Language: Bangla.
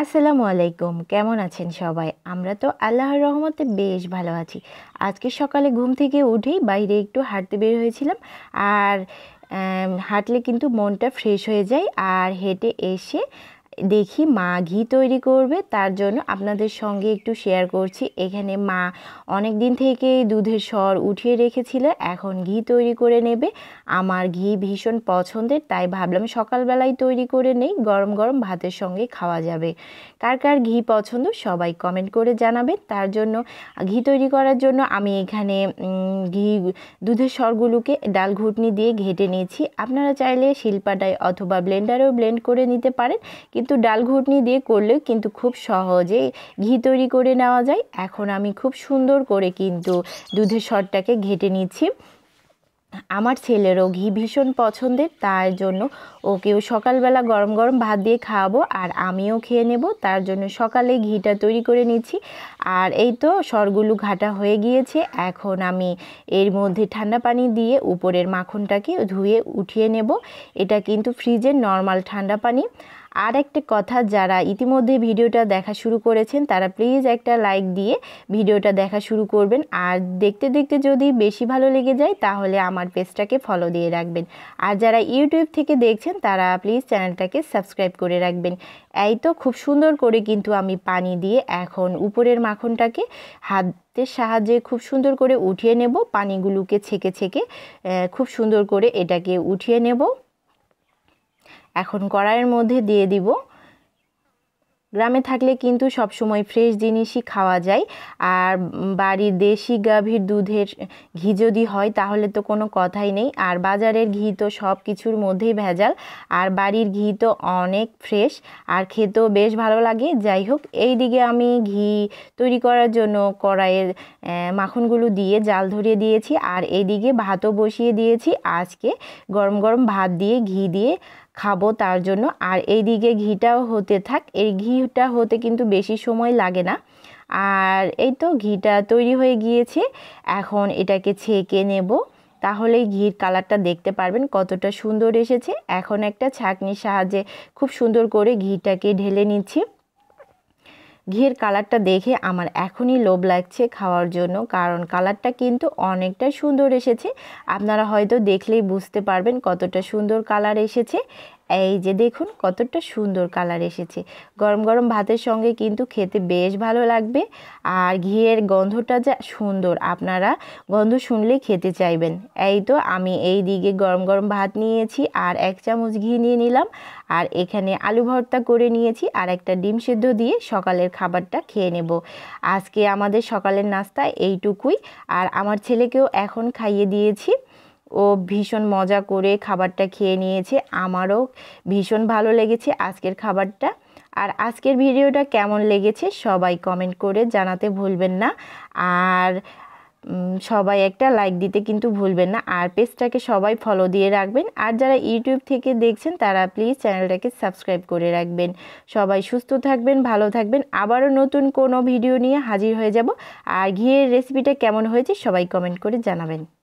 আসসালামু আলাইকুম কেমন আছেন সবাই আমরা তো আল্লাহর রহমতে বেশ ভালো আছি আজকে সকালে ঘুম থেকে উঠেই বাইরে একটু হাঁটতে বের হয়েছিলাম আর হাঁটলে কিন্তু মনটা ফ্রেশ হয়ে যায় আর হেঁটে এসে দেখি মা ঘি তৈরি করবে তার জন্য আপনাদের সঙ্গে একটু শেয়ার করছি এখানে মা অনেক দিন থেকে দুধের স্বর উঠিয়ে রেখেছিল এখন ঘি তৈরি করে নেবে আমার ঘি ভীষণ পছন্দের তাই ভাবলাম সকালবেলায় তৈরি করে নেই গরম গরম ভাতের সঙ্গে খাওয়া যাবে কার কার ঘি পছন্দ সবাই কমেন্ট করে জানাবেন তার জন্য ঘি তৈরি করার জন্য আমি এখানে ঘি দুধের স্বরগুলোকে ডাল ঘুটনি দিয়ে ঘেটে নিয়েছি আপনারা চাইলে শিল্পাটায় অথবা ব্লেন্ডারেও ব্লেন্ড করে নিতে পারেন কিন্তু কিন্তু ডাল ঘুটনি দিয়ে করলে কিন্তু খুব সহজে ঘি তৈরি করে নেওয়া যায় এখন আমি খুব সুন্দর করে কিন্তু দুধের শরটাকে ঘেটে নিচ্ছি আমার ছেলেরও ঘি ভীষণ পছন্দের তার জন্য ওকেও সকালবেলা গরম গরম ভাত দিয়ে খাওয়াবো আর আমিও খেয়ে নেব তার জন্য সকালে ঘিটা তৈরি করে নিচ্ছি আর এই তো সরগুলো ঘাটা হয়ে গিয়েছে এখন আমি এর মধ্যে ঠান্ডা পানি দিয়ে উপরের মাখনটাকে ধুয়ে উঠিয়ে নেব এটা কিন্তু ফ্রিজের নর্মাল ঠান্ডা পানি আর একটা কথা যারা ইতিমধ্যে ভিডিওটা দেখা শুরু করেছেন তারা প্লিজ একটা লাইক দিয়ে ভিডিওটা দেখা শুরু করবেন আর দেখতে দেখতে যদি বেশি ভালো লেগে যায় তাহলে আমার পেজটাকে ফলো দিয়ে রাখবেন আর যারা ইউটিউব থেকে দেখছেন তারা প্লিজ চ্যানেলটাকে সাবস্ক্রাইব করে রাখবেন এই তো খুব সুন্দর করে কিন্তু আমি পানি দিয়ে এখন উপরের মাখনটাকে হাত হাতের সাহায্যে খুব সুন্দর করে উঠিয়ে নেব পানিগুলোকে ছেঁকে ছেঁকে খুব সুন্দর করে এটাকে উঠিয়ে নেব এখন কড়াইয়ের মধ্যে দিয়ে দিব গ্রামে থাকলে কিন্তু সব সময় ফ্রেশ জিনিসই খাওয়া যায় আর বাড়ির দেশি গাভীর দুধের ঘি যদি হয় তাহলে তো কোনো কথাই নেই আর বাজারের ঘি তো সব কিছুর মধ্যেই ভেজাল আর বাড়ির ঘি তো অনেক ফ্রেশ আর খেতেও বেশ ভালো লাগে যাই হোক এই দিকে আমি ঘি তৈরি করার জন্য কড়াইয়ের মাখনগুলো দিয়ে জাল ধরিয়ে দিয়েছি আর এইদিকে ভাতও বসিয়ে দিয়েছি আজকে গরম গরম ভাত দিয়ে ঘি দিয়ে খাবো তার জন্য আর এই দিকে ঘিটাও হতে থাক এই ঘিটা হতে কিন্তু বেশি সময় লাগে না আর এই তো ঘিটা তৈরি হয়ে গিয়েছে এখন এটাকে ছেঁকে নেব তাহলে ঘির কালারটা দেখতে পারবেন কতটা সুন্দর এসেছে এখন একটা ছাঁকনির সাহায্যে খুব সুন্দর করে ঘিটাকে ঢেলে নিচ্ছি ঘিয়ের কালারটা দেখে আমার এখনই লোভ লাগছে খাওয়ার জন্য কারণ কালারটা কিন্তু অনেকটা সুন্দর এসেছে আপনারা হয়তো দেখলেই বুঝতে পারবেন কতটা সুন্দর কালার এসেছে এই যে দেখুন কতটা সুন্দর কালার এসেছে গরম গরম ভাতের সঙ্গে কিন্তু খেতে বেশ ভালো লাগবে আর ঘিয়ের গন্ধটা যা সুন্দর আপনারা গন্ধ শুনলেই খেতে চাইবেন এই তো আমি এই দিকে গরম গরম ভাত নিয়েছি আর এক চামচ ঘি নিয়ে নিলাম আর এখানে আলু ভর্তা করে নিয়েছি আর একটা ডিম সেদ্ধ দিয়ে সকালের খাবারটা খেয়ে নেব আজকে আমাদের সকালের নাস্তা এইটুকুই আর আমার ছেলেকেও এখন খাইয়ে দিয়েছি ও ভীষণ মজা করে খাবারটা খেয়ে নিয়েছে আমারও ভীষণ ভালো লেগেছে আজকের খাবারটা আর আজকের ভিডিওটা কেমন লেগেছে সবাই কমেন্ট করে জানাতে ভুলবেন না আর সবাই একটা লাইক দিতে কিন্তু ভুলবেন না আর পেজটাকে সবাই ফলো দিয়ে রাখবেন আর যারা ইউটিউব থেকে দেখছেন তারা প্লিজ চ্যানেলটাকে সাবস্ক্রাইব করে রাখবেন সবাই সুস্থ থাকবেন ভালো থাকবেন আবারও নতুন কোনো ভিডিও নিয়ে হাজির হয়ে যাব আর ঘিয়ের রেসিপিটা কেমন হয়েছে সবাই কমেন্ট করে জানাবেন